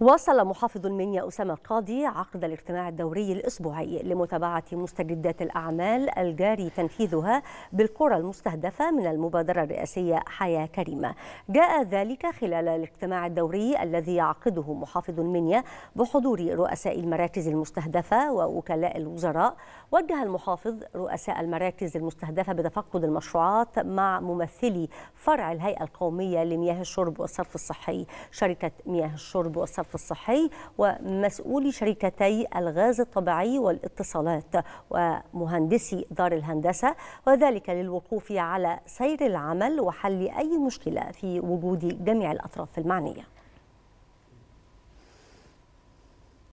واصل محافظ المنيا أسامة القاضي عقد الاجتماع الدوري الأسبوعي لمتابعة مستجدات الأعمال الجاري تنفيذها بالقرى المستهدفة من المبادرة الرئاسية حياة كريمة جاء ذلك خلال الاجتماع الدوري الذي يعقده محافظ المنيا بحضور رؤساء المراكز المستهدفة ووكلاء الوزراء وجه المحافظ رؤساء المراكز المستهدفة بتفقد المشروعات مع ممثلي فرع الهيئة القومية لمياه الشرب والصرف الصحي شركة مياه الشرب والصرف الغرف الصحي ومسؤولي شركتي الغاز الطبيعي والاتصالات ومهندسي دار الهندسة وذلك للوقوف على سير العمل وحل أي مشكلة في وجود جميع الأطراف المعنية